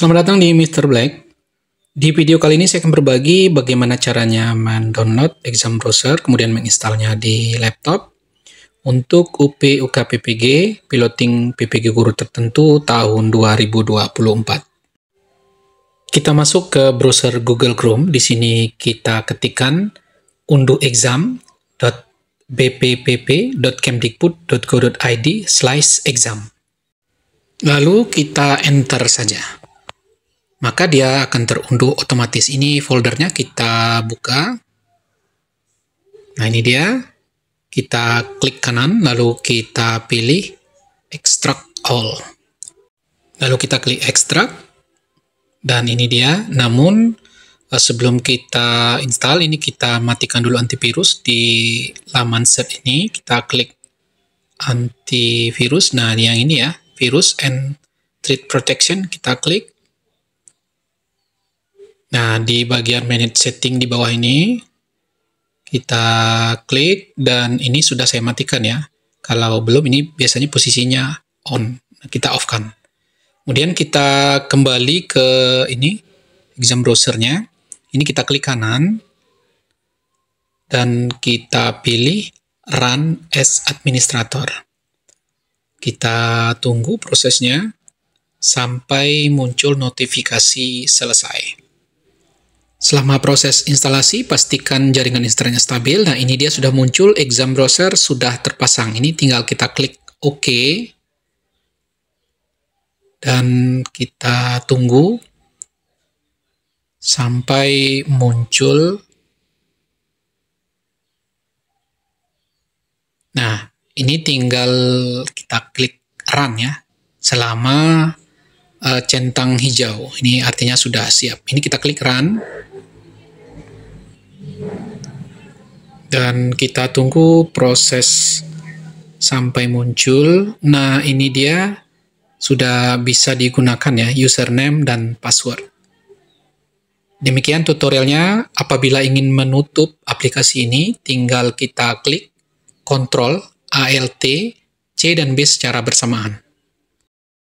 Selamat datang di Mr. Black. Di video kali ini saya akan berbagi bagaimana caranya mendownload exam browser, kemudian menginstalnya di laptop untuk UP UKPPG piloting PPG guru tertentu tahun 2024. Kita masuk ke browser Google Chrome. Di sini kita ketikkan unduh exam.bppp.kemdikbud.go.id slash exam. Lalu kita enter saja maka dia akan terunduh otomatis. Ini foldernya kita buka. Nah, ini dia. Kita klik kanan, lalu kita pilih extract all. Lalu kita klik extract. Dan ini dia. Namun, eh, sebelum kita install, ini kita matikan dulu antivirus di laman set ini. Kita klik antivirus. Nah, yang ini ya, virus and threat protection. Kita klik Nah, di bagian manage setting di bawah ini, kita klik dan ini sudah saya matikan ya. Kalau belum ini biasanya posisinya on, nah, kita off kan. Kemudian kita kembali ke ini, exam browsernya. Ini kita klik kanan, dan kita pilih run as administrator. Kita tunggu prosesnya sampai muncul notifikasi selesai. Selama proses instalasi, pastikan jaringan internetnya stabil. Nah, ini dia sudah muncul, exam browser sudah terpasang. Ini tinggal kita klik OK. Dan kita tunggu sampai muncul. Nah, ini tinggal kita klik run ya. Selama uh, centang hijau. Ini artinya sudah siap. Ini kita klik run. dan kita tunggu proses sampai muncul. Nah, ini dia sudah bisa digunakan ya username dan password. Demikian tutorialnya. Apabila ingin menutup aplikasi ini, tinggal kita klik Ctrl, ALT, C dan B secara bersamaan.